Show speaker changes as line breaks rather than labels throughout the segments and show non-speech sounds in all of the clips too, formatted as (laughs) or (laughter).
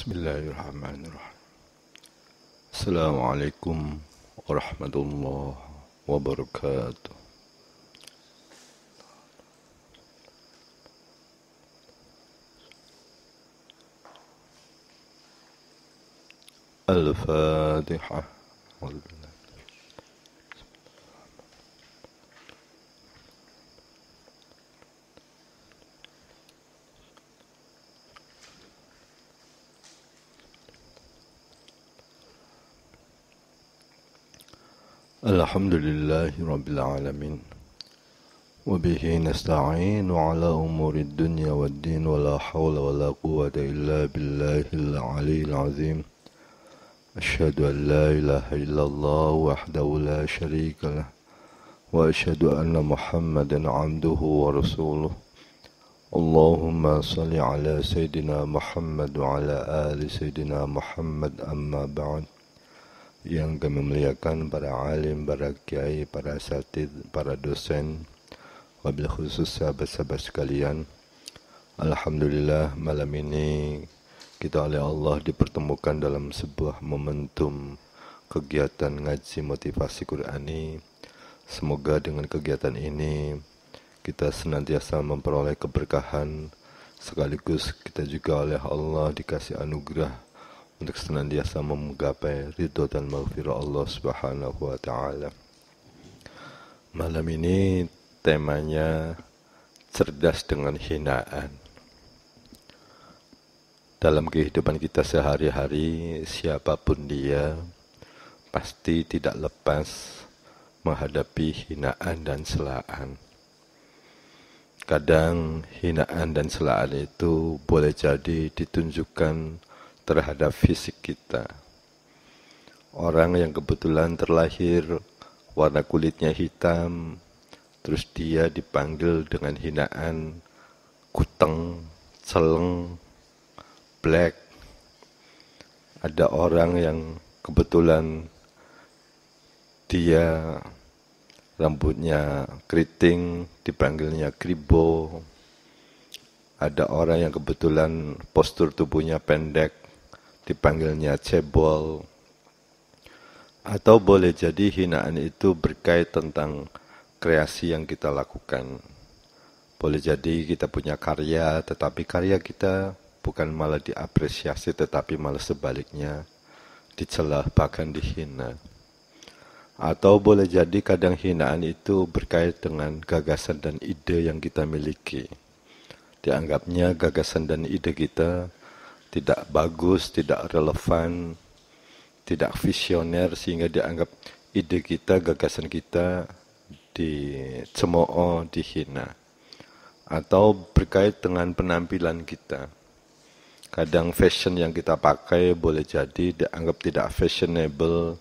بسم الله الرحمن الرحيم السلام عليكم ورحمة الله وبركاته الفاتحة والبناء الحمد لله رب العالمين وبه نستعين على أمور الدنيا والدين ولا حول ولا قوة إلا بالله العلي العظيم أشهد أن لا إله إلا الله وحده لا شريك له وأشهد أن محمدا عبده ورسوله اللهم صل على سيدنا محمد وعلى آل سيدنا محمد أما بعد yang kami muliakan para alim, para kiai, para satid, para dosen, wabil khusus sahabat-sahabat sekalian. Alhamdulillah malam ini kita oleh Allah dipertemukan dalam sebuah momentum kegiatan ngaji motivasi Qur'ani. Semoga dengan kegiatan ini kita senantiasa memperoleh keberkahan sekaligus kita juga oleh Allah dikasih anugerah untuk senantiasa menggapai ridho dan maghfirah Allah Subhanahu wa taala. Malam ini temanya cerdas dengan hinaan. Dalam kehidupan kita sehari-hari, siapapun dia pasti tidak lepas menghadapi hinaan dan celaan. Kadang hinaan dan celaan itu boleh jadi ditunjukkan terhadap fisik kita. Orang yang kebetulan terlahir warna kulitnya hitam, terus dia dipanggil dengan hinaan kuteng, celeng, black. Ada orang yang kebetulan dia rambutnya keriting, dipanggilnya kribo. Ada orang yang kebetulan postur tubuhnya pendek, dipanggilnya cebol. Atau boleh jadi hinaan itu berkait tentang kreasi yang kita lakukan. Boleh jadi kita punya karya, tetapi karya kita bukan malah diapresiasi, tetapi malah sebaliknya dicelah, bahkan dihina. Atau boleh jadi kadang hinaan itu berkait dengan gagasan dan ide yang kita miliki. Dianggapnya gagasan dan ide kita tidak bagus, tidak relevan, tidak visioner sehingga dianggap ide kita, gagasan kita dicemooh, dihina atau berkait dengan penampilan kita. Kadang fashion yang kita pakai boleh jadi dianggap tidak fashionable,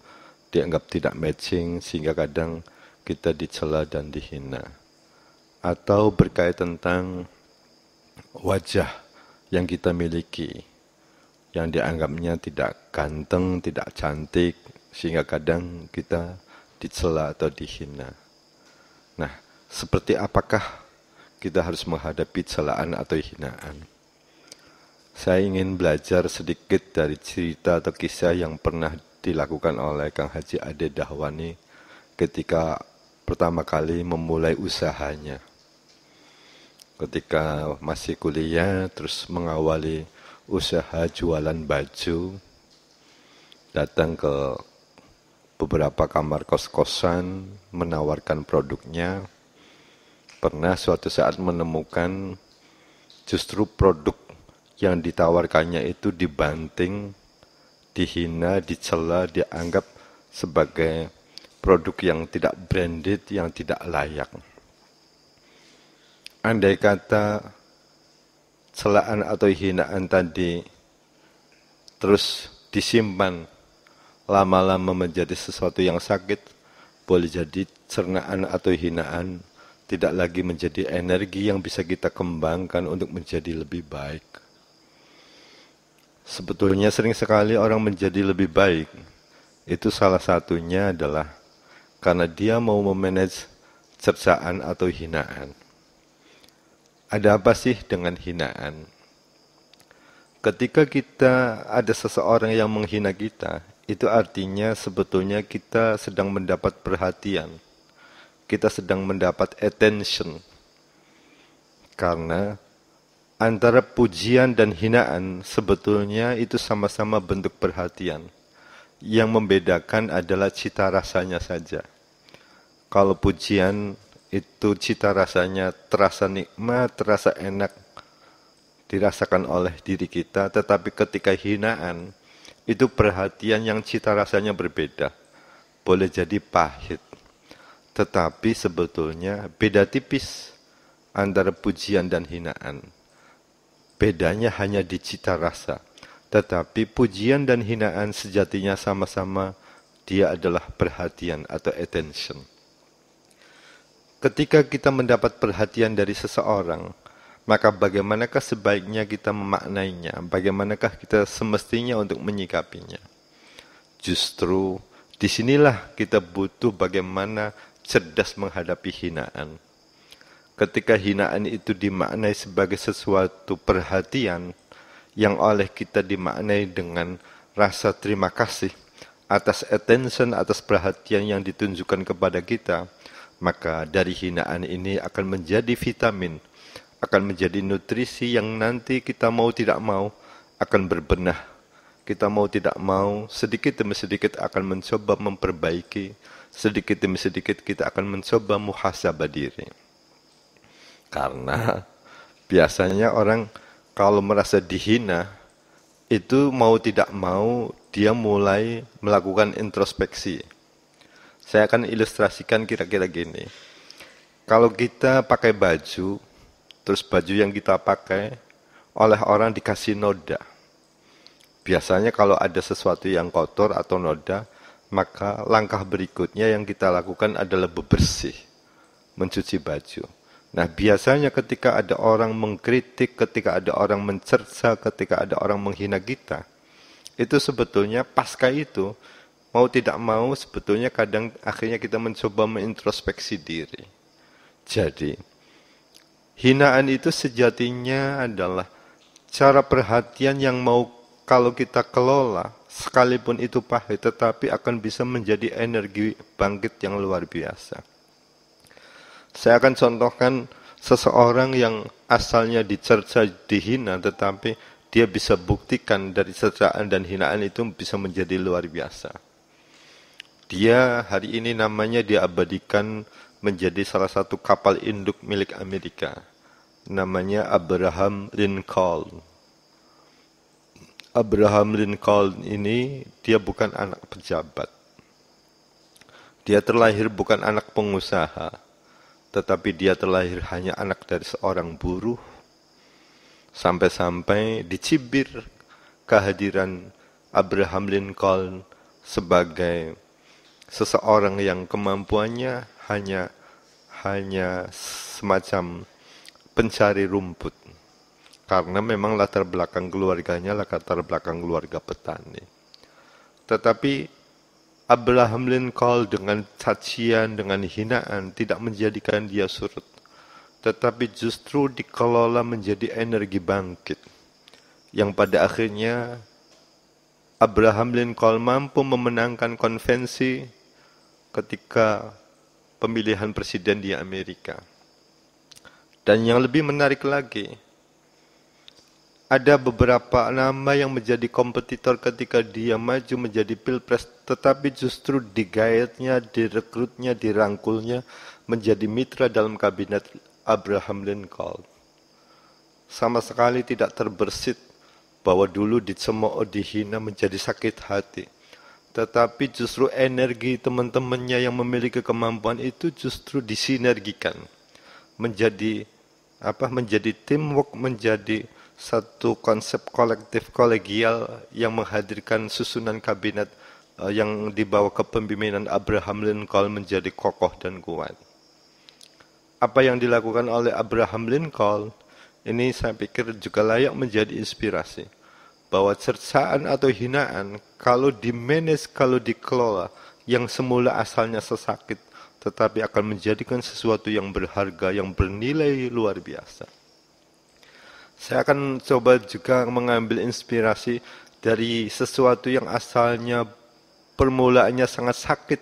dianggap tidak matching sehingga kadang kita dicela dan dihina. Atau berkait tentang wajah yang kita miliki yang dianggapnya tidak ganteng, tidak cantik, sehingga kadang kita dicela atau dihina. Nah, seperti apakah kita harus menghadapi celaan atau hinaan? Saya ingin belajar sedikit dari cerita atau kisah yang pernah dilakukan oleh Kang Haji Ade Dahwani ketika pertama kali memulai usahanya. Ketika masih kuliah, terus mengawali usaha jualan baju, datang ke beberapa kamar kos-kosan, menawarkan produknya. Pernah suatu saat menemukan justru produk yang ditawarkannya itu dibanting, dihina, dicela, dianggap sebagai produk yang tidak branded, yang tidak layak. Andai kata celaan atau hinaan tadi terus disimpan lama-lama menjadi sesuatu yang sakit, boleh jadi cernaan atau hinaan tidak lagi menjadi energi yang bisa kita kembangkan untuk menjadi lebih baik. Sebetulnya sering sekali orang menjadi lebih baik. Itu salah satunya adalah karena dia mau memanage cercaan atau hinaan. Ada apa sih dengan hinaan? Ketika kita ada seseorang yang menghina kita, itu artinya sebetulnya kita sedang mendapat perhatian. Kita sedang mendapat attention. Karena antara pujian dan hinaan sebetulnya itu sama-sama bentuk perhatian. Yang membedakan adalah cita rasanya saja. Kalau pujian itu cita rasanya terasa nikmat, terasa enak dirasakan oleh diri kita, tetapi ketika hinaan itu perhatian yang cita rasanya berbeda. Boleh jadi pahit. Tetapi sebetulnya beda tipis antara pujian dan hinaan. Bedanya hanya di cita rasa. Tetapi pujian dan hinaan sejatinya sama-sama dia adalah perhatian atau attention. Ketika kita mendapat perhatian dari seseorang, maka bagaimanakah sebaiknya kita memaknainya? Bagaimanakah kita semestinya untuk menyikapinya? Justru disinilah kita butuh bagaimana cerdas menghadapi hinaan. Ketika hinaan itu dimaknai sebagai sesuatu perhatian yang oleh kita dimaknai dengan rasa terima kasih atas attention, atas perhatian yang ditunjukkan kepada kita – maka dari hinaan ini akan menjadi vitamin, akan menjadi nutrisi yang nanti kita mau tidak mau akan berbenah. Kita mau tidak mau, sedikit demi sedikit akan mencoba memperbaiki, sedikit demi sedikit kita akan mencoba muhasabah diri. Karena biasanya orang kalau merasa dihina, itu mau tidak mau dia mulai melakukan introspeksi saya akan ilustrasikan kira-kira gini. Kalau kita pakai baju, terus baju yang kita pakai oleh orang dikasih noda. Biasanya kalau ada sesuatu yang kotor atau noda, maka langkah berikutnya yang kita lakukan adalah bebersih, mencuci baju. Nah, biasanya ketika ada orang mengkritik, ketika ada orang mencerca, ketika ada orang menghina kita, itu sebetulnya pasca itu mau tidak mau sebetulnya kadang akhirnya kita mencoba mengintrospeksi diri. Jadi, hinaan itu sejatinya adalah cara perhatian yang mau kalau kita kelola, sekalipun itu pahit, tetapi akan bisa menjadi energi bangkit yang luar biasa. Saya akan contohkan seseorang yang asalnya dicerca, dihina, tetapi dia bisa buktikan dari cercaan dan hinaan itu bisa menjadi luar biasa. Dia hari ini namanya diabadikan menjadi salah satu kapal induk milik Amerika. Namanya Abraham Lincoln. Abraham Lincoln ini dia bukan anak pejabat. Dia terlahir bukan anak pengusaha, tetapi dia terlahir hanya anak dari seorang buruh. Sampai-sampai dicibir kehadiran Abraham Lincoln sebagai seseorang yang kemampuannya hanya hanya semacam pencari rumput karena memang latar belakang keluarganya latar belakang keluarga petani. Tetapi Abraham Lincoln dengan cacian, dengan hinaan tidak menjadikan dia surut. Tetapi justru dikelola menjadi energi bangkit. Yang pada akhirnya Abraham Lincoln mampu memenangkan konvensi ketika pemilihan presiden di Amerika. Dan yang lebih menarik lagi, ada beberapa nama yang menjadi kompetitor ketika dia maju menjadi pilpres, tetapi justru digaetnya, direkrutnya, dirangkulnya menjadi mitra dalam kabinet Abraham Lincoln. Sama sekali tidak terbersit bahwa dulu dicemooh, dihina menjadi sakit hati. Tetapi justru energi teman-temannya yang memiliki kemampuan itu justru disinergikan menjadi apa menjadi teamwork menjadi satu konsep kolektif kolegial yang menghadirkan susunan kabinet uh, yang dibawa kepemimpinan Abraham Lincoln menjadi kokoh dan kuat. Apa yang dilakukan oleh Abraham Lincoln ini saya pikir juga layak menjadi inspirasi bahwa cercaan atau hinaan kalau dimanage, kalau dikelola yang semula asalnya sesakit tetapi akan menjadikan sesuatu yang berharga, yang bernilai luar biasa. Saya akan coba juga mengambil inspirasi dari sesuatu yang asalnya permulaannya sangat sakit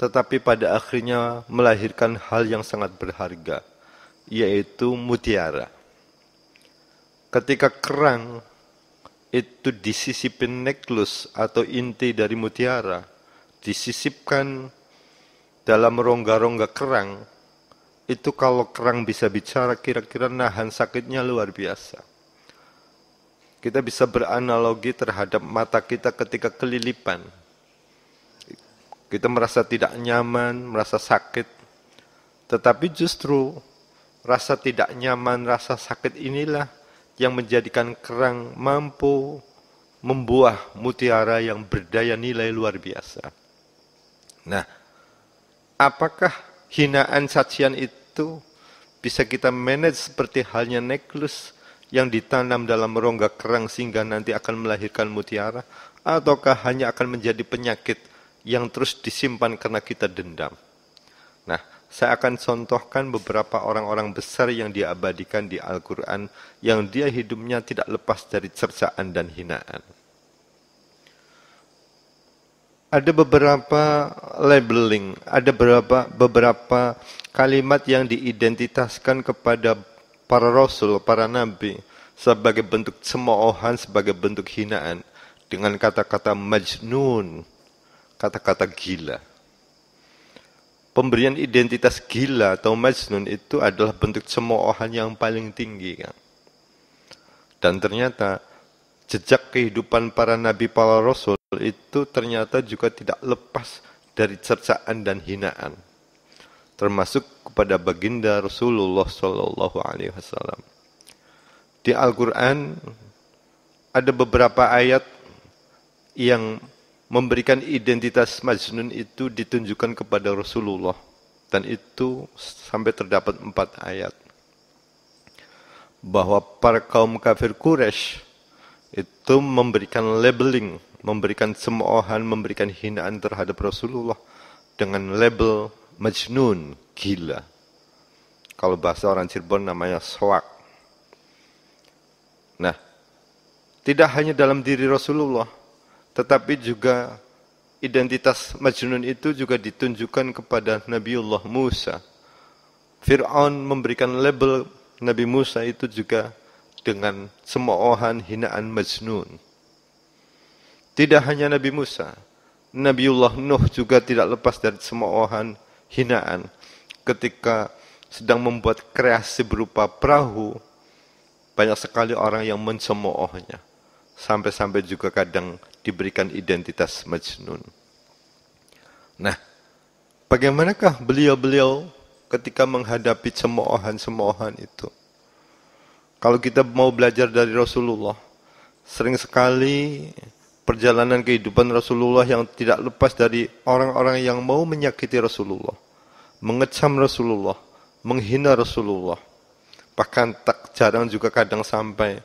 tetapi pada akhirnya melahirkan hal yang sangat berharga yaitu mutiara. Ketika kerang itu disisipin necklace atau inti dari mutiara, disisipkan dalam rongga-rongga kerang, itu kalau kerang bisa bicara kira-kira nahan sakitnya luar biasa. Kita bisa beranalogi terhadap mata kita ketika kelilipan. Kita merasa tidak nyaman, merasa sakit. Tetapi justru rasa tidak nyaman, rasa sakit inilah yang menjadikan kerang mampu membuah mutiara yang berdaya nilai luar biasa. Nah, apakah hinaan cacian itu bisa kita manage seperti halnya necklace yang ditanam dalam rongga kerang sehingga nanti akan melahirkan mutiara ataukah hanya akan menjadi penyakit yang terus disimpan karena kita dendam. Nah, saya akan contohkan beberapa orang-orang besar yang diabadikan di Al-Quran, yang dia hidupnya tidak lepas dari cercaan dan hinaan. Ada beberapa labeling, ada beberapa, beberapa kalimat yang diidentitaskan kepada para rasul, para nabi, sebagai bentuk cemoohan, sebagai bentuk hinaan, dengan kata-kata majnun, kata-kata gila pemberian identitas gila atau majnun itu adalah bentuk cemoohan yang paling tinggi kan. Dan ternyata jejak kehidupan para nabi para rasul itu ternyata juga tidak lepas dari cercaan dan hinaan. Termasuk kepada baginda Rasulullah saw alaihi wasallam. Di Al-Qur'an ada beberapa ayat yang memberikan identitas Majnun itu ditunjukkan kepada Rasulullah dan itu sampai terdapat empat ayat bahwa para kaum kafir Quraisy itu memberikan labeling, memberikan semoohan, memberikan hinaan terhadap Rasulullah dengan label Majnun, gila. Kalau bahasa orang Cirebon namanya soak. Nah, tidak hanya dalam diri Rasulullah, tetapi juga identitas Majnun itu juga ditunjukkan kepada Nabiullah Musa. Fir'aun memberikan label Nabi Musa itu juga dengan semoohan hinaan Majnun. Tidak hanya Nabi Musa, Nabiullah Nuh juga tidak lepas dari semoohan hinaan. Ketika sedang membuat kreasi berupa perahu, banyak sekali orang yang mencemoohnya sampai-sampai juga kadang diberikan identitas Majnun. Nah, bagaimanakah beliau-beliau ketika menghadapi cemoohan-cemoohan itu? Kalau kita mau belajar dari Rasulullah, sering sekali perjalanan kehidupan Rasulullah yang tidak lepas dari orang-orang yang mau menyakiti Rasulullah, mengecam Rasulullah, menghina Rasulullah. Bahkan tak jarang juga kadang sampai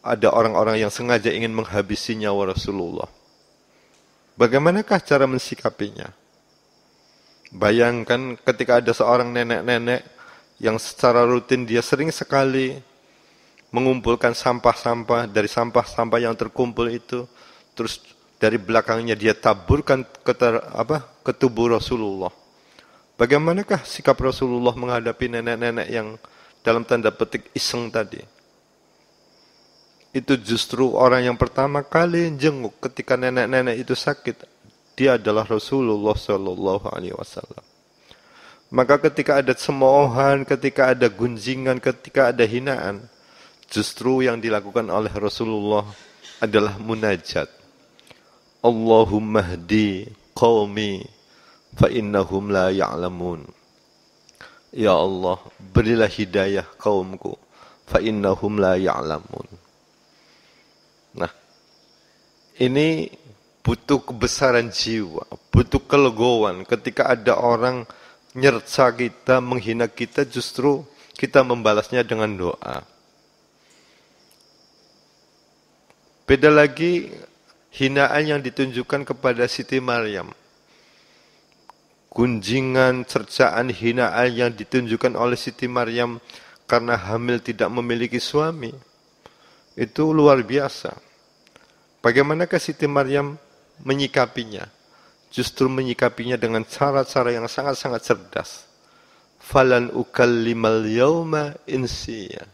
ada orang-orang yang sengaja ingin menghabisi nyawa Rasulullah. Bagaimanakah cara mensikapinya? Bayangkan ketika ada seorang nenek-nenek yang secara rutin dia sering sekali mengumpulkan sampah-sampah dari sampah-sampah yang terkumpul itu, terus dari belakangnya dia taburkan ke ter, apa ke tubuh Rasulullah. Bagaimanakah sikap Rasulullah menghadapi nenek-nenek yang dalam tanda petik iseng tadi? itu justru orang yang pertama kali jenguk ketika nenek-nenek itu sakit. Dia adalah Rasulullah Shallallahu Alaihi Wasallam. Maka ketika ada semoohan, ketika ada gunjingan, ketika ada hinaan, justru yang dilakukan oleh Rasulullah adalah munajat. Allahumma hdi qawmi fa innahum la ya'lamun. Ya Allah, berilah hidayah kaumku fa innahum la ya'lamun Nah, ini butuh kebesaran jiwa, butuh kelegoan. Ketika ada orang nyerca kita, menghina kita, justru kita membalasnya dengan doa. Beda lagi hinaan yang ditunjukkan kepada Siti Maryam. Gunjingan, cercaan, hinaan yang ditunjukkan oleh Siti Maryam karena hamil tidak memiliki suami itu luar biasa. Bagaimana Bagaimanakah Siti Maryam menyikapinya? Justru menyikapinya dengan cara-cara yang sangat-sangat cerdas. Falan ukallimal yauma insiya.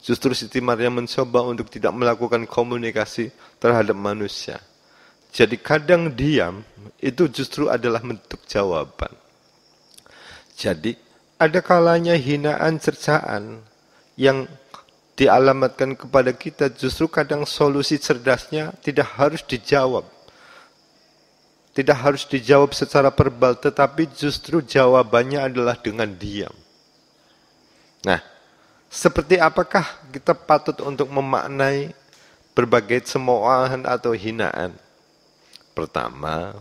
Justru Siti Maryam mencoba untuk tidak melakukan komunikasi terhadap manusia. Jadi kadang diam itu justru adalah bentuk jawaban. Jadi ada kalanya hinaan cercaan yang dialamatkan kepada kita justru kadang solusi cerdasnya tidak harus dijawab. Tidak harus dijawab secara verbal tetapi justru jawabannya adalah dengan diam. Nah, seperti apakah kita patut untuk memaknai berbagai cemoahan atau hinaan? Pertama,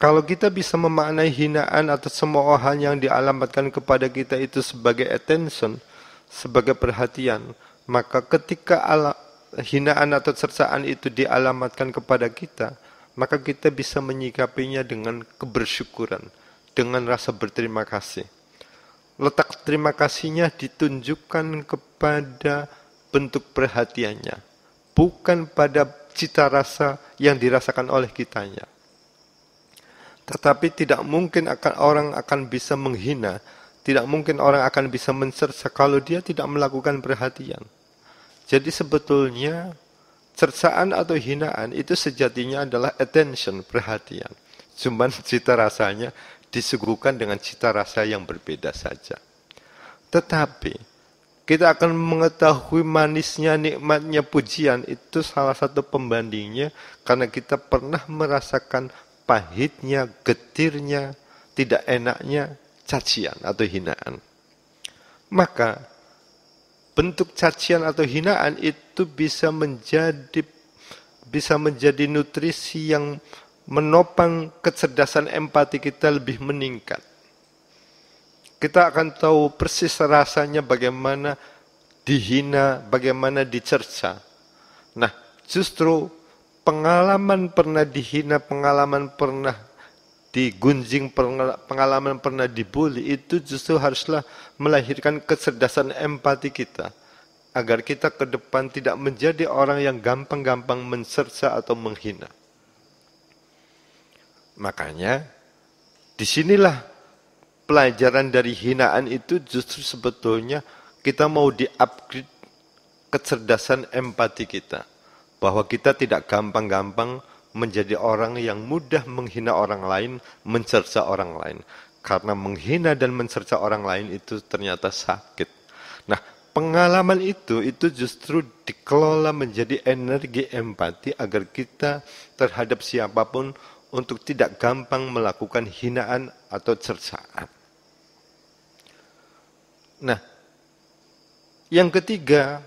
kalau kita bisa memaknai hinaan atau semua orang yang dialamatkan kepada kita itu sebagai attention, sebagai perhatian. Maka ketika ala, hinaan atau cercaan itu dialamatkan kepada kita, maka kita bisa menyikapinya dengan kebersyukuran, dengan rasa berterima kasih. Letak terima kasihnya ditunjukkan kepada bentuk perhatiannya, bukan pada cita rasa yang dirasakan oleh kitanya. Tetapi tidak mungkin akan orang akan bisa menghina tidak mungkin orang akan bisa mencerca kalau dia tidak melakukan perhatian. Jadi sebetulnya cercaan atau hinaan itu sejatinya adalah attention, perhatian. Cuman (laughs) cita rasanya disuguhkan dengan cita rasa yang berbeda saja. Tetapi kita akan mengetahui manisnya, nikmatnya pujian itu salah satu pembandingnya karena kita pernah merasakan pahitnya, getirnya, tidak enaknya cacian atau hinaan. Maka bentuk cacian atau hinaan itu bisa menjadi bisa menjadi nutrisi yang menopang kecerdasan empati kita lebih meningkat. Kita akan tahu persis rasanya bagaimana dihina, bagaimana dicerca. Nah, justru pengalaman pernah dihina, pengalaman pernah digunjing pengalaman pernah dibully itu justru haruslah melahirkan kecerdasan empati kita agar kita ke depan tidak menjadi orang yang gampang-gampang mencerca atau menghina. Makanya disinilah pelajaran dari hinaan itu justru sebetulnya kita mau di-upgrade kecerdasan empati kita. Bahwa kita tidak gampang-gampang menjadi orang yang mudah menghina orang lain, mencerca orang lain. Karena menghina dan mencerca orang lain itu ternyata sakit. Nah, pengalaman itu itu justru dikelola menjadi energi empati agar kita terhadap siapapun untuk tidak gampang melakukan hinaan atau cercaan. Nah, yang ketiga,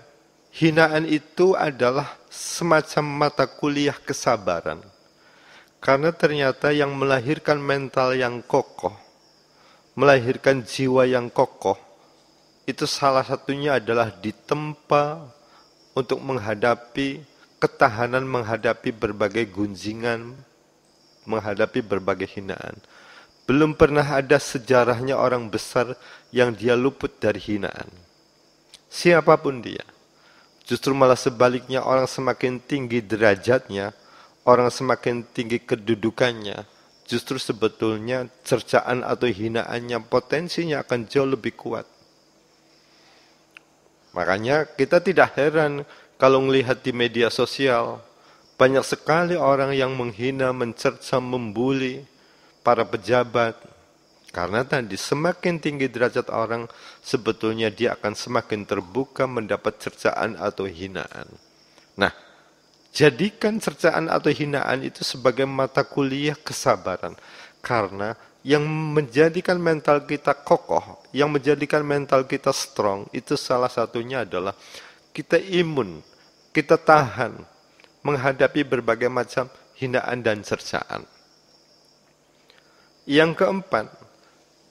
Hinaan itu adalah semacam mata kuliah kesabaran. Karena ternyata yang melahirkan mental yang kokoh, melahirkan jiwa yang kokoh, itu salah satunya adalah ditempa untuk menghadapi ketahanan menghadapi berbagai gunjingan, menghadapi berbagai hinaan. Belum pernah ada sejarahnya orang besar yang dia luput dari hinaan. Siapapun dia Justru malah sebaliknya orang semakin tinggi derajatnya, orang semakin tinggi kedudukannya, justru sebetulnya cercaan atau hinaannya potensinya akan jauh lebih kuat. Makanya kita tidak heran kalau melihat di media sosial banyak sekali orang yang menghina, mencerca, membuli para pejabat, karena tadi semakin tinggi derajat orang, sebetulnya dia akan semakin terbuka mendapat cercaan atau hinaan. Nah, jadikan cercaan atau hinaan itu sebagai mata kuliah kesabaran. Karena yang menjadikan mental kita kokoh, yang menjadikan mental kita strong, itu salah satunya adalah kita imun, kita tahan menghadapi berbagai macam hinaan dan cercaan. Yang keempat,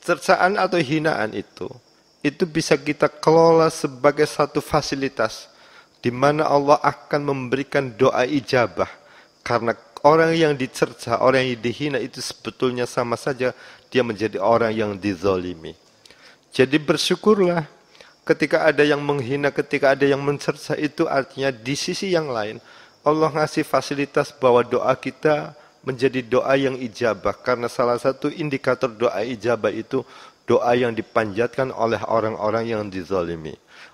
cercaan atau hinaan itu itu bisa kita kelola sebagai satu fasilitas di mana Allah akan memberikan doa ijabah karena orang yang dicerca, orang yang dihina itu sebetulnya sama saja dia menjadi orang yang dizolimi. Jadi bersyukurlah ketika ada yang menghina, ketika ada yang mencerca itu artinya di sisi yang lain Allah ngasih fasilitas bahwa doa kita menjadi doa yang ijabah karena salah satu indikator doa ijabah itu doa yang dipanjatkan oleh orang-orang yang dizalimi.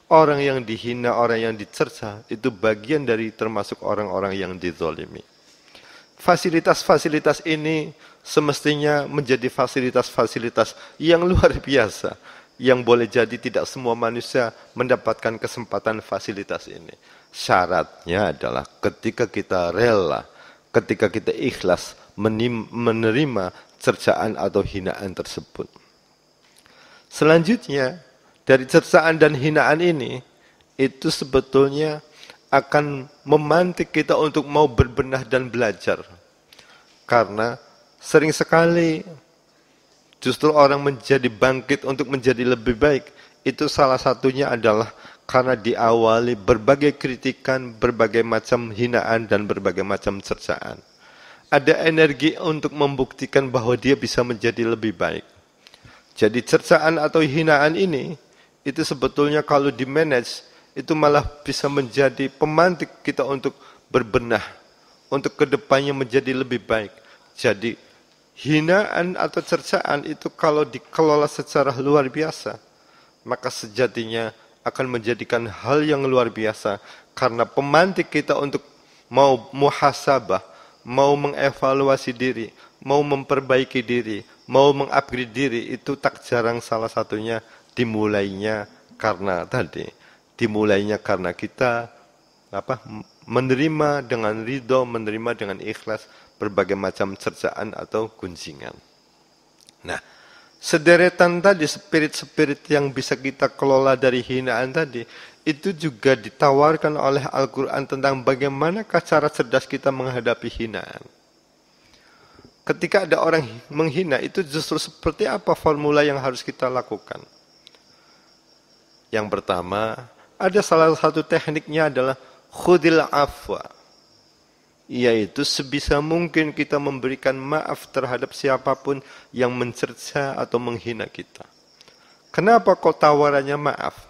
Orang yang dihina, orang yang dicerca itu bagian dari termasuk orang-orang yang dizalimi. Fasilitas-fasilitas ini semestinya menjadi fasilitas-fasilitas yang luar biasa yang boleh jadi tidak semua manusia mendapatkan kesempatan fasilitas ini. Syaratnya adalah ketika kita rela ketika kita ikhlas menerima cercaan atau hinaan tersebut. Selanjutnya, dari cercaan dan hinaan ini, itu sebetulnya akan memantik kita untuk mau berbenah dan belajar. Karena sering sekali justru orang menjadi bangkit untuk menjadi lebih baik. Itu salah satunya adalah karena diawali berbagai kritikan, berbagai macam hinaan dan berbagai macam cercaan. Ada energi untuk membuktikan bahwa dia bisa menjadi lebih baik. Jadi cercaan atau hinaan ini itu sebetulnya kalau di manage itu malah bisa menjadi pemantik kita untuk berbenah, untuk kedepannya menjadi lebih baik. Jadi hinaan atau cercaan itu kalau dikelola secara luar biasa, maka sejatinya akan menjadikan hal yang luar biasa karena pemantik kita untuk mau muhasabah, mau mengevaluasi diri, mau memperbaiki diri, mau mengupgrade diri itu tak jarang salah satunya dimulainya karena tadi dimulainya karena kita apa menerima dengan ridho, menerima dengan ikhlas berbagai macam cercaan atau gunjingan. Nah, Sederetan tadi, spirit-spirit yang bisa kita kelola dari hinaan tadi, itu juga ditawarkan oleh Al-Quran tentang bagaimana cara cerdas kita menghadapi hinaan. Ketika ada orang menghina, itu justru seperti apa formula yang harus kita lakukan? Yang pertama, ada salah satu tekniknya adalah khudil afwa yaitu sebisa mungkin kita memberikan maaf terhadap siapapun yang mencerca atau menghina kita. Kenapa kok tawarannya maaf?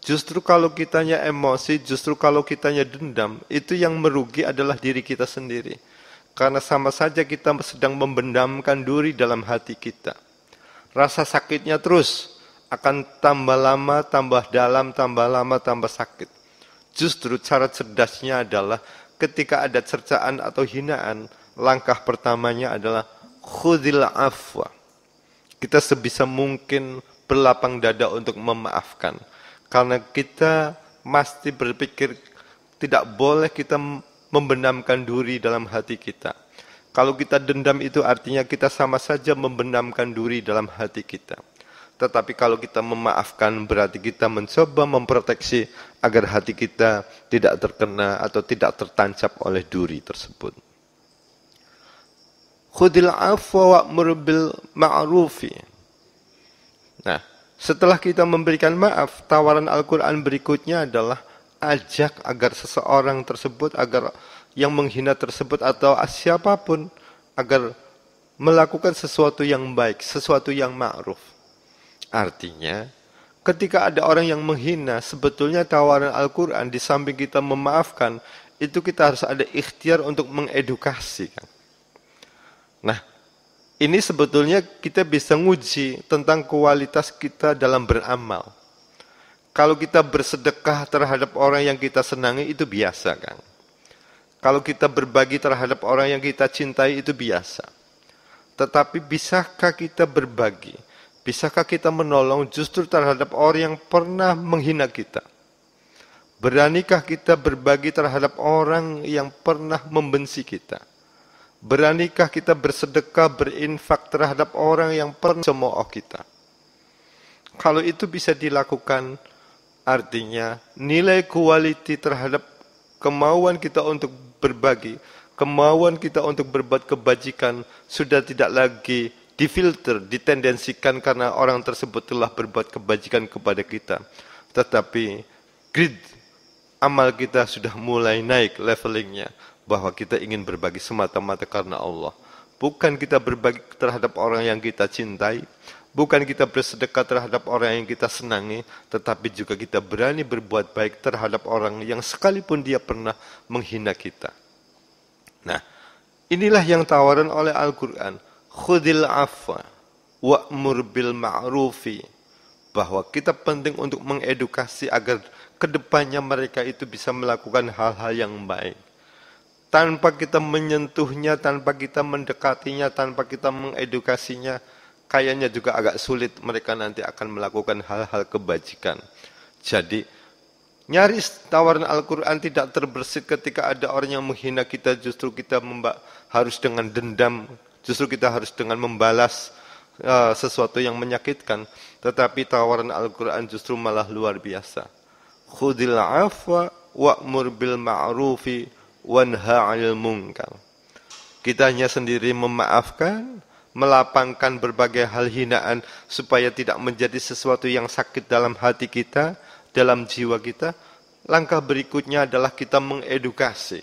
Justru kalau kitanya emosi, justru kalau kitanya dendam, itu yang merugi adalah diri kita sendiri. Karena sama saja kita sedang membendamkan duri dalam hati kita. Rasa sakitnya terus akan tambah lama, tambah dalam, tambah lama, tambah sakit. Justru cara cerdasnya adalah ketika ada cercaan atau hinaan, langkah pertamanya adalah khudil afwa. Kita sebisa mungkin berlapang dada untuk memaafkan. Karena kita pasti berpikir tidak boleh kita membenamkan duri dalam hati kita. Kalau kita dendam itu artinya kita sama saja membenamkan duri dalam hati kita. Tetapi kalau kita memaafkan berarti kita mencoba memproteksi agar hati kita tidak terkena atau tidak tertancap oleh duri tersebut. Khudil afwa wa murbil ma'rufi. Nah, setelah kita memberikan maaf, tawaran Al-Quran berikutnya adalah ajak agar seseorang tersebut, agar yang menghina tersebut atau siapapun, agar melakukan sesuatu yang baik, sesuatu yang ma'ruf. Artinya, ketika ada orang yang menghina, sebetulnya tawaran Al-Quran di samping kita memaafkan, itu kita harus ada ikhtiar untuk mengedukasi. Kan? Nah, ini sebetulnya kita bisa nguji tentang kualitas kita dalam beramal. Kalau kita bersedekah terhadap orang yang kita senangi itu biasa kan. Kalau kita berbagi terhadap orang yang kita cintai itu biasa. Tetapi bisakah kita berbagi? Bisakah kita menolong justru terhadap orang yang pernah menghina kita? Beranikah kita berbagi terhadap orang yang pernah membenci kita? Beranikah kita bersedekah, berinfak terhadap orang yang pernah cemooh kita? Kalau itu bisa dilakukan, artinya nilai kualiti terhadap kemauan kita untuk berbagi, kemauan kita untuk berbuat kebajikan sudah tidak lagi difilter, ditendensikan karena orang tersebut telah berbuat kebajikan kepada kita. Tetapi grid amal kita sudah mulai naik levelingnya bahwa kita ingin berbagi semata-mata karena Allah. Bukan kita berbagi terhadap orang yang kita cintai, bukan kita bersedekah terhadap orang yang kita senangi, tetapi juga kita berani berbuat baik terhadap orang yang sekalipun dia pernah menghina kita. Nah, inilah yang tawaran oleh Al-Quran khudil afwa wa'mur bil ma'rufi bahwa kita penting untuk mengedukasi agar kedepannya mereka itu bisa melakukan hal-hal yang baik. Tanpa kita menyentuhnya, tanpa kita mendekatinya, tanpa kita mengedukasinya, kayaknya juga agak sulit mereka nanti akan melakukan hal-hal kebajikan. Jadi, nyaris tawaran Al-Quran tidak terbersit ketika ada orang yang menghina kita, justru kita harus dengan dendam Justru kita harus dengan membalas uh, sesuatu yang menyakitkan. Tetapi tawaran Al-Quran justru malah luar biasa. Khudil afwa wa'mur bil ma'rufi wanha 'anil munkar. Kita hanya sendiri memaafkan, melapangkan berbagai hal hinaan supaya tidak menjadi sesuatu yang sakit dalam hati kita, dalam jiwa kita. Langkah berikutnya adalah kita mengedukasi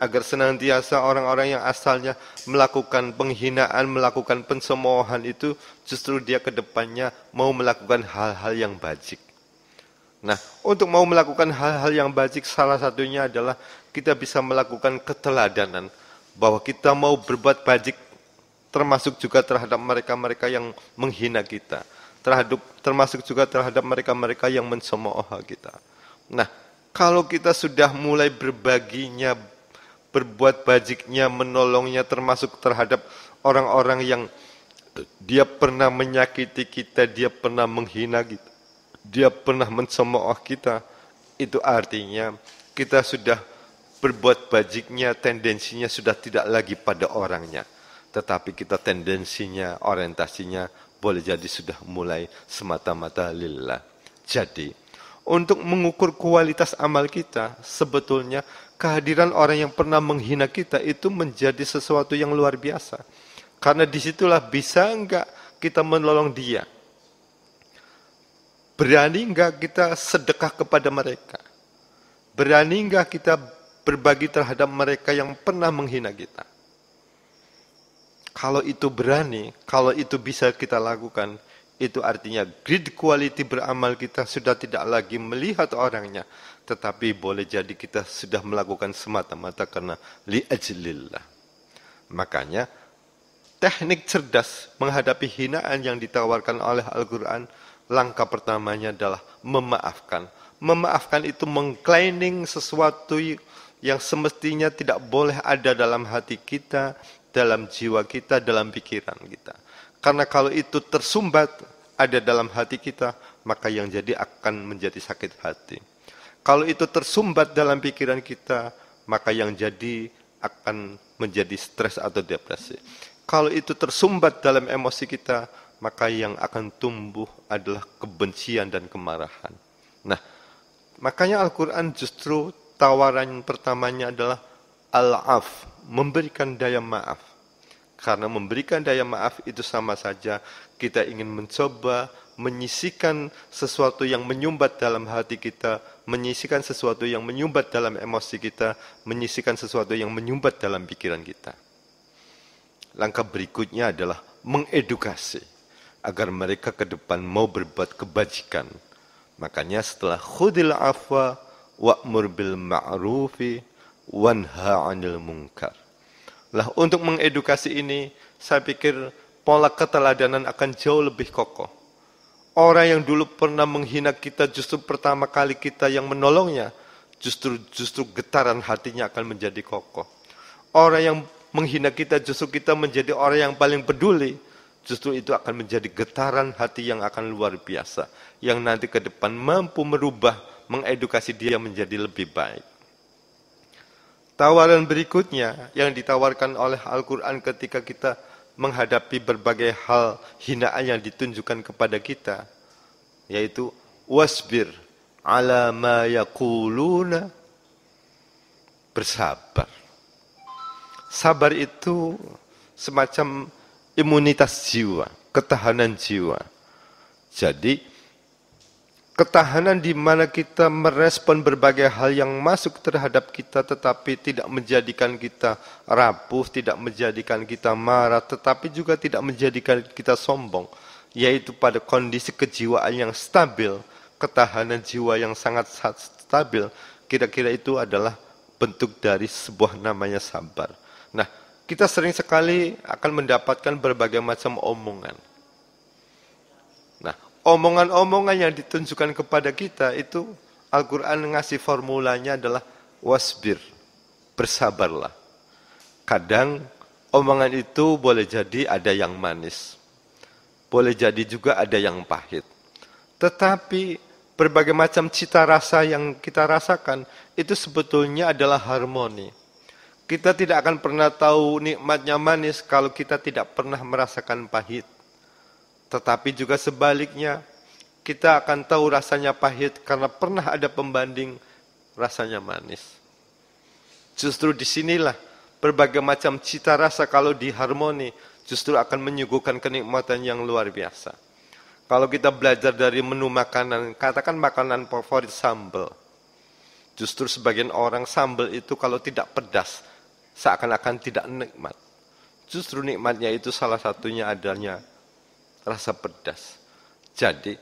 agar senantiasa orang-orang yang asalnya melakukan penghinaan, melakukan pensemohan itu justru dia ke depannya mau melakukan hal-hal yang bajik. Nah, untuk mau melakukan hal-hal yang bajik salah satunya adalah kita bisa melakukan keteladanan bahwa kita mau berbuat bajik termasuk juga terhadap mereka-mereka yang menghina kita, terhadap termasuk juga terhadap mereka-mereka yang mensemooh kita. Nah, kalau kita sudah mulai berbaginya berbuat bajiknya, menolongnya termasuk terhadap orang-orang yang dia pernah menyakiti kita, dia pernah menghina kita, dia pernah mencemooh kita. Itu artinya kita sudah berbuat bajiknya, tendensinya sudah tidak lagi pada orangnya. Tetapi kita tendensinya, orientasinya boleh jadi sudah mulai semata-mata lillah. Jadi, untuk mengukur kualitas amal kita, sebetulnya kehadiran orang yang pernah menghina kita itu menjadi sesuatu yang luar biasa. Karena disitulah bisa enggak kita menolong dia. Berani enggak kita sedekah kepada mereka. Berani enggak kita berbagi terhadap mereka yang pernah menghina kita. Kalau itu berani, kalau itu bisa kita lakukan, itu artinya grid quality beramal kita sudah tidak lagi melihat orangnya. Tetapi boleh jadi kita sudah melakukan semata-mata karena li'ajlillah. Makanya teknik cerdas menghadapi hinaan yang ditawarkan oleh Al-Quran. Langkah pertamanya adalah memaafkan. Memaafkan itu mengklining sesuatu yang semestinya tidak boleh ada dalam hati kita, dalam jiwa kita, dalam pikiran kita. Karena kalau itu tersumbat ada dalam hati kita, maka yang jadi akan menjadi sakit hati. Kalau itu tersumbat dalam pikiran kita, maka yang jadi akan menjadi stres atau depresi. Kalau itu tersumbat dalam emosi kita, maka yang akan tumbuh adalah kebencian dan kemarahan. Nah, makanya Al-Quran justru tawaran pertamanya adalah al-af, memberikan daya maaf. Karena memberikan daya maaf itu sama saja kita ingin mencoba menyisikan sesuatu yang menyumbat dalam hati kita, menyisikan sesuatu yang menyumbat dalam emosi kita, menyisikan sesuatu yang menyumbat dalam pikiran kita. Langkah berikutnya adalah mengedukasi agar mereka ke depan mau berbuat kebajikan. Makanya setelah khudil afwa wa'mur bil ma'rufi wanha 'anil munkar. Lah untuk mengedukasi ini, saya pikir pola keteladanan akan jauh lebih kokoh. Orang yang dulu pernah menghina kita justru pertama kali kita yang menolongnya, justru justru getaran hatinya akan menjadi kokoh. Orang yang menghina kita justru kita menjadi orang yang paling peduli, justru itu akan menjadi getaran hati yang akan luar biasa, yang nanti ke depan mampu merubah, mengedukasi dia menjadi lebih baik. Tawaran berikutnya yang ditawarkan oleh Al-Quran ketika kita menghadapi berbagai hal hinaan yang ditunjukkan kepada kita yaitu wasbir ala ma yakuluna bersabar sabar itu semacam imunitas jiwa ketahanan jiwa jadi ketahanan di mana kita merespon berbagai hal yang masuk terhadap kita tetapi tidak menjadikan kita rapuh, tidak menjadikan kita marah, tetapi juga tidak menjadikan kita sombong, yaitu pada kondisi kejiwaan yang stabil, ketahanan jiwa yang sangat stabil, kira-kira itu adalah bentuk dari sebuah namanya sabar. Nah, kita sering sekali akan mendapatkan berbagai macam omongan omongan-omongan yang ditunjukkan kepada kita itu Al-Quran ngasih formulanya adalah wasbir, bersabarlah. Kadang omongan itu boleh jadi ada yang manis, boleh jadi juga ada yang pahit. Tetapi berbagai macam cita rasa yang kita rasakan itu sebetulnya adalah harmoni. Kita tidak akan pernah tahu nikmatnya manis kalau kita tidak pernah merasakan pahit. Tetapi juga sebaliknya, kita akan tahu rasanya pahit karena pernah ada pembanding rasanya manis. Justru disinilah berbagai macam cita rasa kalau diharmoni justru akan menyuguhkan kenikmatan yang luar biasa. Kalau kita belajar dari menu makanan, katakan makanan favorit sambal. Justru sebagian orang sambal itu kalau tidak pedas, seakan-akan tidak nikmat. Justru nikmatnya itu salah satunya adanya rasa pedas. Jadi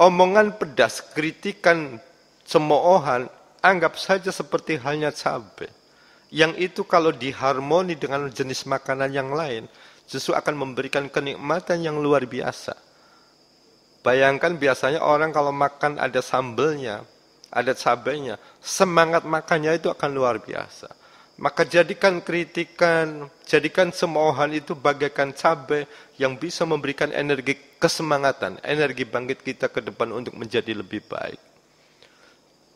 omongan pedas, kritikan cemoohan anggap saja seperti halnya cabai. Yang itu kalau diharmoni dengan jenis makanan yang lain justru akan memberikan kenikmatan yang luar biasa. Bayangkan biasanya orang kalau makan ada sambelnya, ada cabainya, semangat makannya itu akan luar biasa. Maka jadikan kritikan, jadikan semohan itu bagaikan cabai yang bisa memberikan energi kesemangatan, energi bangkit kita ke depan untuk menjadi lebih baik.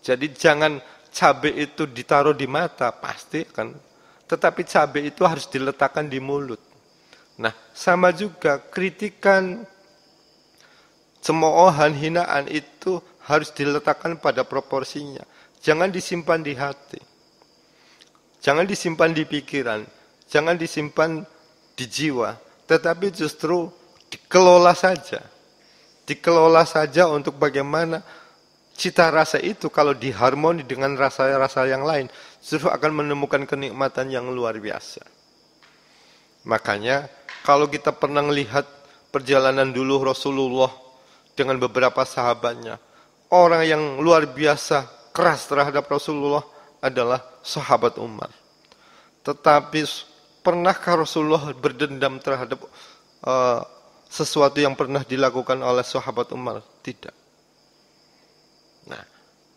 Jadi jangan cabai itu ditaruh di mata, pasti kan. Tetapi cabai itu harus diletakkan di mulut. Nah, sama juga kritikan, cemoohan, hinaan itu harus diletakkan pada proporsinya. Jangan disimpan di hati. Jangan disimpan di pikiran, jangan disimpan di jiwa, tetapi justru dikelola saja. Dikelola saja untuk bagaimana cita rasa itu kalau diharmoni dengan rasa-rasa yang lain, justru akan menemukan kenikmatan yang luar biasa. Makanya kalau kita pernah melihat perjalanan dulu Rasulullah dengan beberapa sahabatnya, orang yang luar biasa keras terhadap Rasulullah adalah sahabat Umar. Tetapi pernahkah Rasulullah berdendam terhadap uh, sesuatu yang pernah dilakukan oleh sahabat Umar? Tidak. Nah,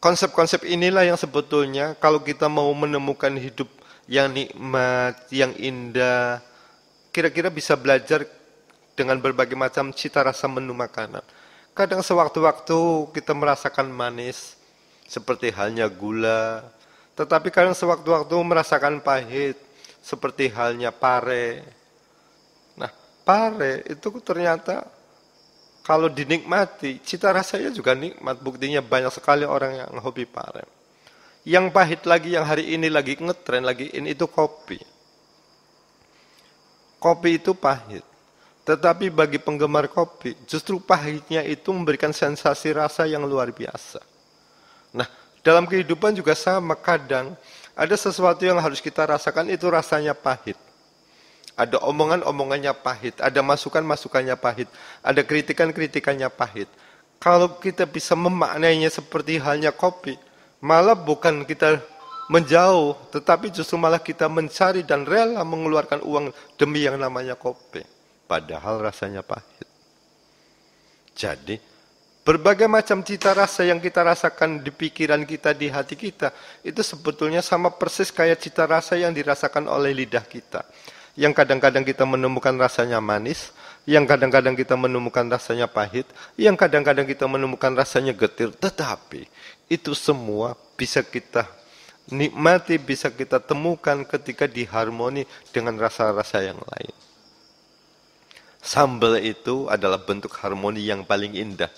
konsep-konsep inilah yang sebetulnya kalau kita mau menemukan hidup yang nikmat, yang indah, kira-kira bisa belajar dengan berbagai macam cita rasa menu makanan. Kadang sewaktu-waktu kita merasakan manis, seperti halnya gula, tetapi kadang sewaktu-waktu merasakan pahit, seperti halnya pare. Nah, pare itu ternyata kalau dinikmati, cita rasanya juga nikmat. Buktinya banyak sekali orang yang hobi pare. Yang pahit lagi, yang hari ini lagi ngetren, lagi ini itu kopi. Kopi itu pahit. Tetapi bagi penggemar kopi, justru pahitnya itu memberikan sensasi rasa yang luar biasa. Nah, dalam kehidupan juga sama kadang ada sesuatu yang harus kita rasakan itu rasanya pahit. Ada omongan-omongannya pahit, ada masukan-masukannya pahit, ada kritikan-kritikannya pahit. Kalau kita bisa memaknainya seperti halnya kopi, malah bukan kita menjauh, tetapi justru malah kita mencari dan rela mengeluarkan uang demi yang namanya kopi. Padahal rasanya pahit. Jadi, Berbagai macam cita rasa yang kita rasakan di pikiran kita, di hati kita, itu sebetulnya sama persis kayak cita rasa yang dirasakan oleh lidah kita. Yang kadang-kadang kita menemukan rasanya manis, yang kadang-kadang kita menemukan rasanya pahit, yang kadang-kadang kita menemukan rasanya getir. Tetapi itu semua bisa kita nikmati, bisa kita temukan ketika diharmoni dengan rasa-rasa yang lain. Sambal itu adalah bentuk harmoni yang paling indah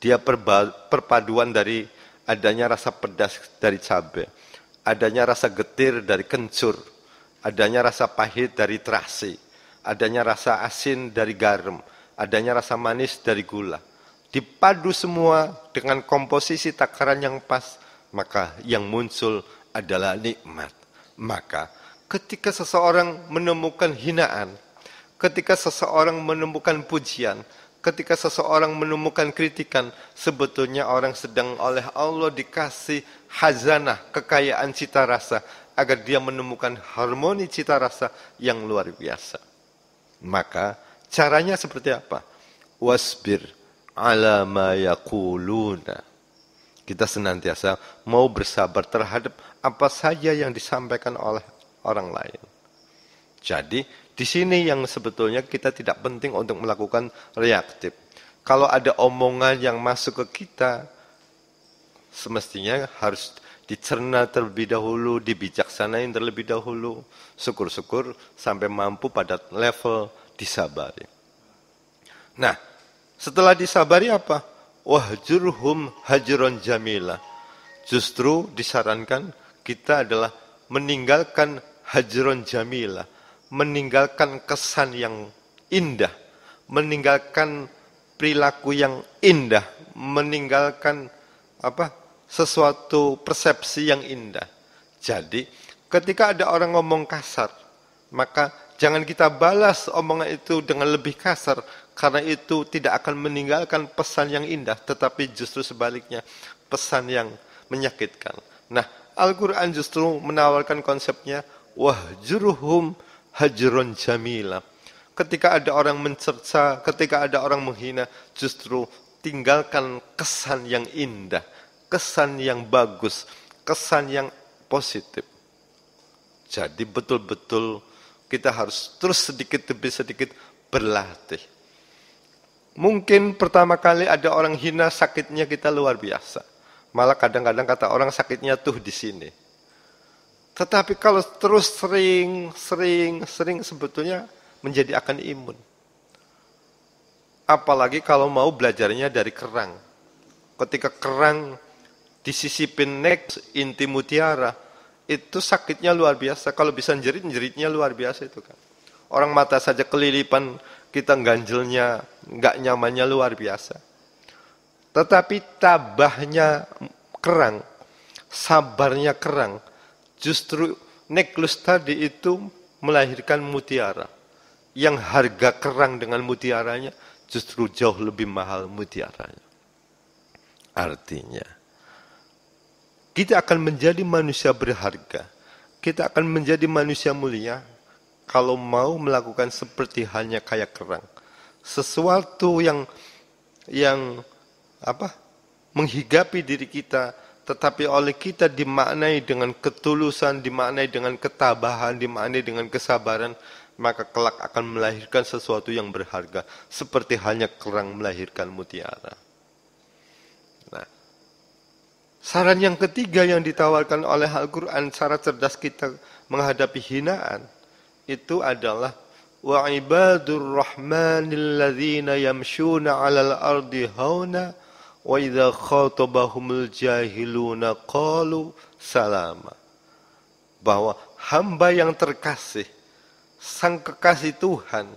dia perpaduan dari adanya rasa pedas dari cabe, adanya rasa getir dari kencur, adanya rasa pahit dari terasi, adanya rasa asin dari garam, adanya rasa manis dari gula. Dipadu semua dengan komposisi takaran yang pas, maka yang muncul adalah nikmat. Maka ketika seseorang menemukan hinaan, ketika seseorang menemukan pujian, ketika seseorang menemukan kritikan, sebetulnya orang sedang oleh Allah dikasih hazanah, kekayaan cita rasa, agar dia menemukan harmoni cita rasa yang luar biasa. Maka caranya seperti apa? Wasbir ala ma yakuluna. Kita senantiasa mau bersabar terhadap apa saja yang disampaikan oleh orang lain. Jadi di sini yang sebetulnya kita tidak penting untuk melakukan reaktif. Kalau ada omongan yang masuk ke kita, semestinya harus dicerna terlebih dahulu, dibijaksanain terlebih dahulu. Syukur-syukur sampai mampu pada level disabari. Nah, setelah disabari apa? Wahjurhum hajron jamila. Justru disarankan kita adalah meninggalkan hajron jamila meninggalkan kesan yang indah, meninggalkan perilaku yang indah, meninggalkan apa sesuatu persepsi yang indah. Jadi, ketika ada orang ngomong kasar, maka jangan kita balas omongan itu dengan lebih kasar karena itu tidak akan meninggalkan pesan yang indah, tetapi justru sebaliknya pesan yang menyakitkan. Nah, Al-Qur'an justru menawarkan konsepnya wah juruhum hajron jamila. Ketika ada orang mencerca, ketika ada orang menghina, justru tinggalkan kesan yang indah, kesan yang bagus, kesan yang positif. Jadi betul-betul kita harus terus sedikit demi sedikit berlatih. Mungkin pertama kali ada orang hina sakitnya kita luar biasa. Malah kadang-kadang kata orang sakitnya tuh di sini. Tetapi kalau terus sering, sering, sering sebetulnya menjadi akan imun. Apalagi kalau mau belajarnya dari kerang. Ketika kerang disisipin next inti mutiara, itu sakitnya luar biasa. Kalau bisa jerit, jeritnya luar biasa itu kan. Orang mata saja kelilipan, kita ganjelnya, nggak nyamannya luar biasa. Tetapi tabahnya kerang, sabarnya kerang, justru necklace tadi itu melahirkan mutiara. Yang harga kerang dengan mutiaranya justru jauh lebih mahal mutiaranya. Artinya, kita akan menjadi manusia berharga. Kita akan menjadi manusia mulia kalau mau melakukan seperti hanya kayak kerang. Sesuatu yang yang apa? menghigapi diri kita, tetapi oleh kita dimaknai dengan ketulusan, dimaknai dengan ketabahan, dimaknai dengan kesabaran, maka kelak akan melahirkan sesuatu yang berharga, seperti hanya kerang melahirkan mutiara. Nah, saran yang ketiga yang ditawarkan oleh Al-Quran, syarat cerdas kita menghadapi hinaan, itu adalah wa ibadur rahmanil ladzina yamshuna 'alal ardi hauna wa idza khatabahumul jahiluna qalu salama bahwa hamba yang terkasih sang kekasih Tuhan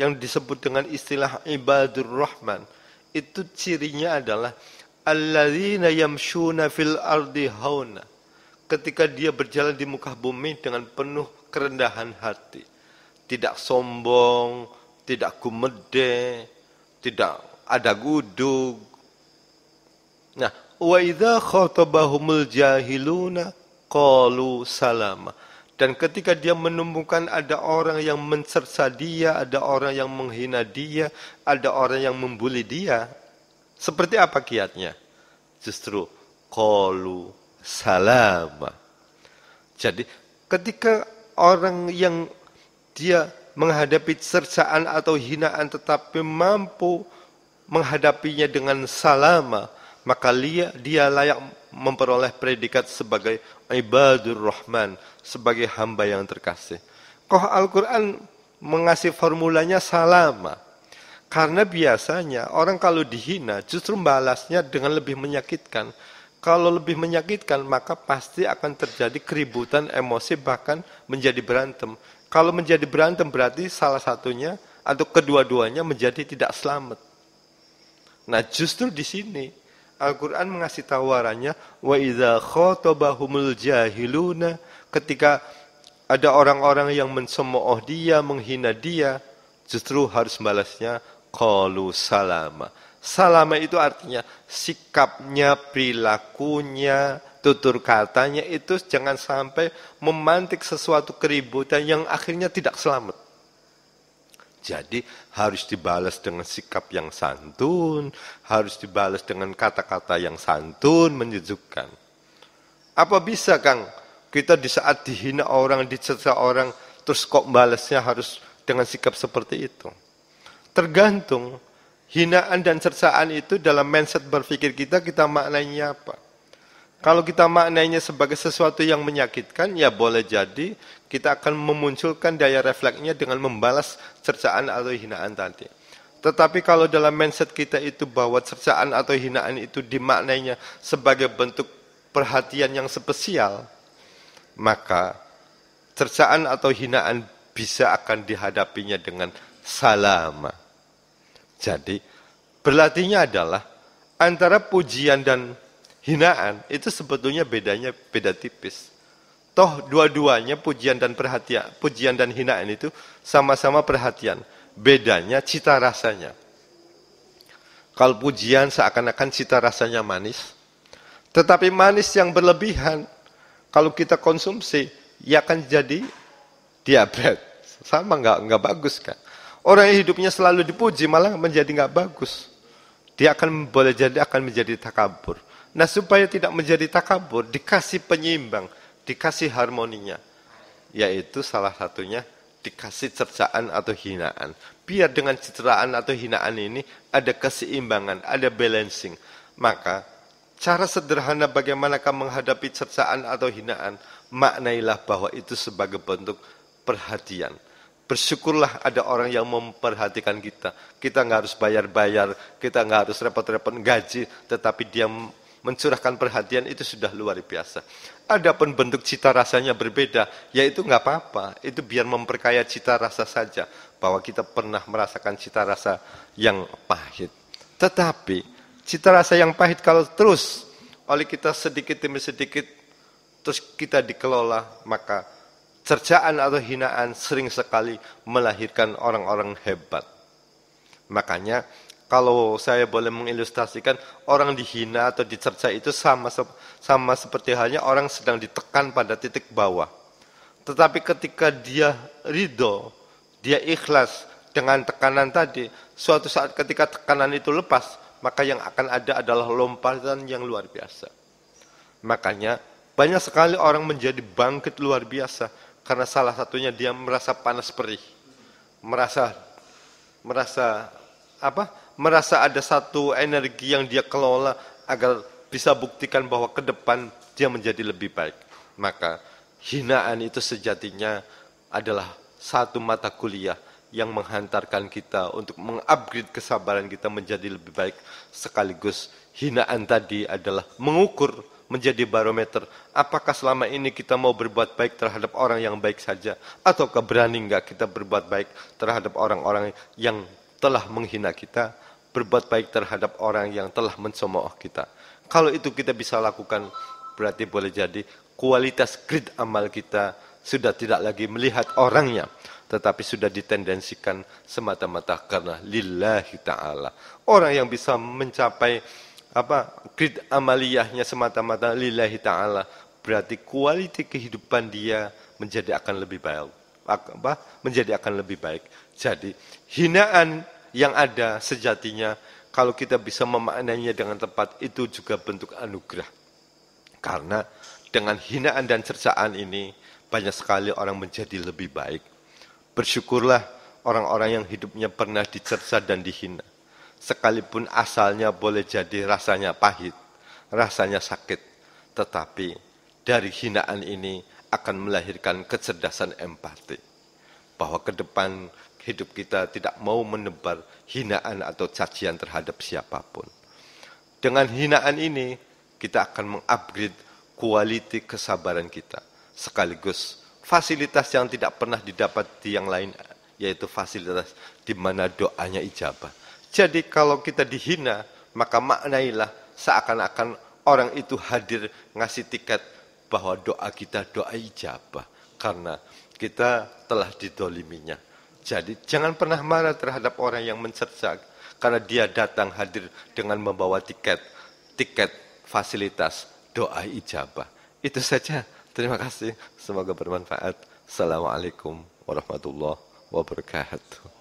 yang disebut dengan istilah ibadur rahman itu cirinya adalah alladzina yamshuna fil ardi hauna ketika dia berjalan di muka bumi dengan penuh kerendahan hati tidak sombong tidak kumede tidak ada guduk Nah, wa idza khatabahumul jahiluna qalu salama. Dan ketika dia menemukan ada orang yang mencerca dia, ada orang yang menghina dia, ada orang yang membuli dia, seperti apa kiatnya? Justru qalu salama. Jadi ketika orang yang dia menghadapi cercaan atau hinaan tetapi mampu menghadapinya dengan salama, maka dia layak memperoleh predikat sebagai ibadur rahman, sebagai hamba yang terkasih. Koh Al-Quran mengasih formulanya salama. Karena biasanya orang kalau dihina justru balasnya dengan lebih menyakitkan. Kalau lebih menyakitkan maka pasti akan terjadi keributan emosi bahkan menjadi berantem. Kalau menjadi berantem berarti salah satunya atau kedua-duanya menjadi tidak selamat. Nah justru di sini Al-Quran mengasih tawarannya, wa idza khotabahumul jahiluna ketika ada orang-orang yang mencemooh dia, menghina dia, justru harus balasnya qalu salama. Salama itu artinya sikapnya, perilakunya, tutur katanya itu jangan sampai memantik sesuatu keributan yang akhirnya tidak selamat. Jadi harus dibalas dengan sikap yang santun, harus dibalas dengan kata-kata yang santun, menyejukkan. Apa bisa Kang, kita di saat dihina orang, dicerca orang, terus kok balasnya harus dengan sikap seperti itu? Tergantung hinaan dan cercaan itu dalam mindset berpikir kita, kita maknanya apa? Kalau kita maknanya sebagai sesuatu yang menyakitkan, ya boleh jadi kita akan memunculkan daya refleksnya dengan membalas cercaan atau hinaan tadi. Tetapi kalau dalam mindset kita itu bahwa cercaan atau hinaan itu dimaknainya sebagai bentuk perhatian yang spesial, maka cercaan atau hinaan bisa akan dihadapinya dengan salama. Jadi, berlatihnya adalah antara pujian dan hinaan itu sebetulnya bedanya beda tipis. Toh dua-duanya pujian dan perhatian, pujian dan hinaan itu sama-sama perhatian. Bedanya cita rasanya. Kalau pujian seakan-akan cita rasanya manis. Tetapi manis yang berlebihan, kalau kita konsumsi, ya akan jadi diabetes. Sama nggak nggak bagus kan? Orang yang hidupnya selalu dipuji malah menjadi nggak bagus. Dia akan boleh jadi akan menjadi takabur. Nah supaya tidak menjadi takabur, dikasih penyeimbang dikasih harmoninya. Yaitu salah satunya dikasih cercaan atau hinaan. Biar dengan citraan atau hinaan ini ada keseimbangan, ada balancing. Maka cara sederhana bagaimana kamu menghadapi cercaan atau hinaan, maknailah bahwa itu sebagai bentuk perhatian. Bersyukurlah ada orang yang memperhatikan kita. Kita nggak harus bayar-bayar, kita nggak harus repot-repot gaji, tetapi dia mencurahkan perhatian itu sudah luar biasa. Ada bentuk cita rasanya berbeda, yaitu nggak apa-apa. Itu biar memperkaya cita rasa saja bahwa kita pernah merasakan cita rasa yang pahit. Tetapi cita rasa yang pahit kalau terus oleh kita sedikit demi sedikit terus kita dikelola maka cercaan atau hinaan sering sekali melahirkan orang-orang hebat. Makanya kalau saya boleh mengilustrasikan orang dihina atau dicerca itu sama sama seperti halnya orang sedang ditekan pada titik bawah. Tetapi ketika dia ridho, dia ikhlas dengan tekanan tadi, suatu saat ketika tekanan itu lepas, maka yang akan ada adalah lompatan yang luar biasa. Makanya banyak sekali orang menjadi bangkit luar biasa karena salah satunya dia merasa panas perih, merasa merasa apa? merasa ada satu energi yang dia kelola agar bisa buktikan bahwa ke depan dia menjadi lebih baik. Maka hinaan itu sejatinya adalah satu mata kuliah yang menghantarkan kita untuk mengupgrade kesabaran kita menjadi lebih baik sekaligus hinaan tadi adalah mengukur menjadi barometer apakah selama ini kita mau berbuat baik terhadap orang yang baik saja atau keberani enggak kita berbuat baik terhadap orang-orang yang telah menghina kita berbuat baik terhadap orang yang telah mencemooh kita. Kalau itu kita bisa lakukan, berarti boleh jadi kualitas grid amal kita sudah tidak lagi melihat orangnya, tetapi sudah ditendensikan semata-mata karena lillahi ta'ala. Orang yang bisa mencapai apa grid amaliyahnya semata-mata lillahi ta'ala, berarti kualitas kehidupan dia menjadi akan lebih baik. Apa? Menjadi akan lebih baik. Jadi, hinaan yang ada sejatinya kalau kita bisa memaknainya dengan tepat itu juga bentuk anugerah. Karena dengan hinaan dan cercaan ini banyak sekali orang menjadi lebih baik. Bersyukurlah orang-orang yang hidupnya pernah dicerca dan dihina. Sekalipun asalnya boleh jadi rasanya pahit, rasanya sakit, tetapi dari hinaan ini akan melahirkan kecerdasan empati. Bahwa ke depan hidup kita tidak mau menebar hinaan atau cacian terhadap siapapun. Dengan hinaan ini, kita akan mengupgrade kualiti kesabaran kita. Sekaligus fasilitas yang tidak pernah didapat di yang lain, yaitu fasilitas di mana doanya ijabah. Jadi kalau kita dihina, maka maknailah seakan-akan orang itu hadir ngasih tiket bahwa doa kita doa ijabah. Karena kita telah didoliminya. Jadi jangan pernah marah terhadap orang yang mencerca karena dia datang hadir dengan membawa tiket, tiket, fasilitas, doa ijabah. Itu saja. Terima kasih. Semoga bermanfaat. Assalamualaikum warahmatullahi wabarakatuh.